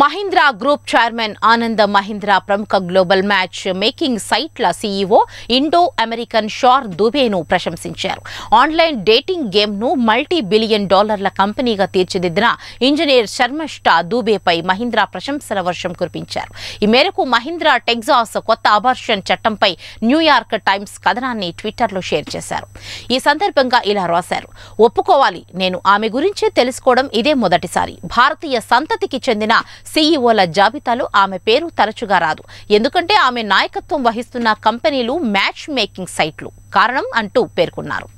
Mahindra group chairman Anand Mahindra ప్రముఖ global matchmaking సైట్ల CEO Indo American Shar దుబేను ప్రశంసించారు ఆన్లైన్ డేటింగ్ గేమ్ను మల్టీ బిలియన్ డాలర్ల కంపెనీగా తీర్చిదిద్దిన ఇంజనీర్ శర్మష్టా దుబేపై మహీంద్రా ప్రశంసల వర్షం కురిపించారు ఈ మేరకు మహీంద్రా టెగ్జాస్ కొత్త అబార్షన్ చట్టంపై న్యూయార్క్ టైమ్స్ కథనాన్ని ట్విట్టర్లో షేర్ చేశారు ఈ సందర్భంగా ఇలా రాశారు ఒప్పుకోవాలి నేను ఆమె గురించి తెలుసుకోవడం ఇదే మొదటిసారి భారతీయ సంతతికి చెందిన సీఈఓల జాబితాలో ఆమె పేరు తరచుగా రాదు ఎందుకంటే ఆమె నాయకత్వం వహిస్తున్న కంపెనీలు మ్యాచ్ మేకింగ్ సైట్లు కారణం అంటూ పేర్కొన్నారు